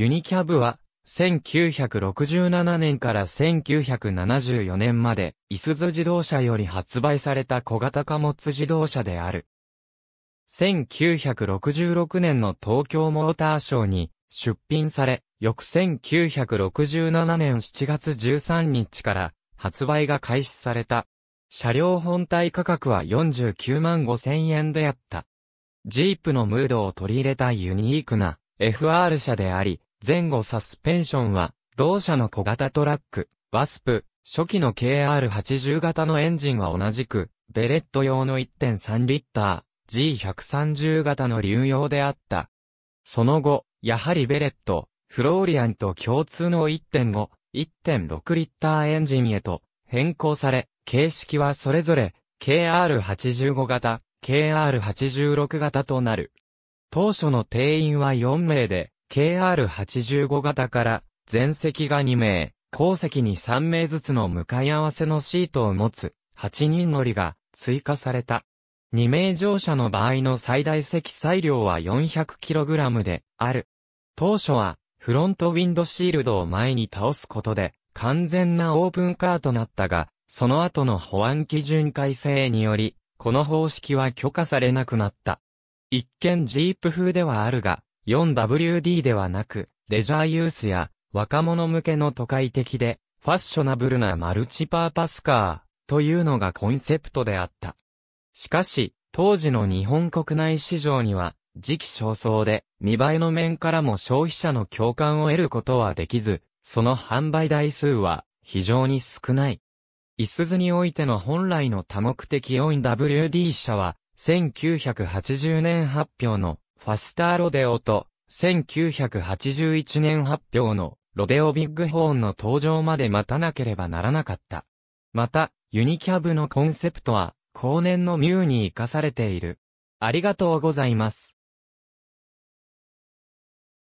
ユニキャブは、1967年から1974年まで、いすゞ自動車より発売された小型貨物自動車である。1966年の東京モーターショーに出品され、翌1967年7月13日から発売が開始された。車両本体価格は49万5千円であった。ジープのムードを取り入れたユニークな FR 車であり、前後サスペンションは、同社の小型トラック、ワスプ、初期の KR80 型のエンジンは同じく、ベレット用の1.3リッター、G130 型の流用であった。その後、やはりベレット、フローリアンと共通の1.5、1.6リッターエンジンへと変更され、形式はそれぞれ KR85 型、KR86 型となる。当初の定員は4名で、KR85 型から、前席が2名、後席に3名ずつの向かい合わせのシートを持つ、8人乗りが追加された。2名乗車の場合の最大積載量は 400kg である。当初は、フロントウィンドシールドを前に倒すことで、完全なオープンカーとなったが、その後の保安基準改正により、この方式は許可されなくなった。一見ジープ風ではあるが、4WD ではなく、レジャーユースや若者向けの都会的で、ファッショナブルなマルチパーパスカーというのがコンセプトであった。しかし、当時の日本国内市場には、時期尚早で、見栄えの面からも消費者の共感を得ることはできず、その販売台数は非常に少ない。いすズにおいての本来の多目的 4WD 社は、1980年発表のファスターロデオと、1981年発表のロデオビッグホーンの登場まで待たなければならなかった。また、ユニキャブのコンセプトは、後年のミューに活かされている。ありがとうございます。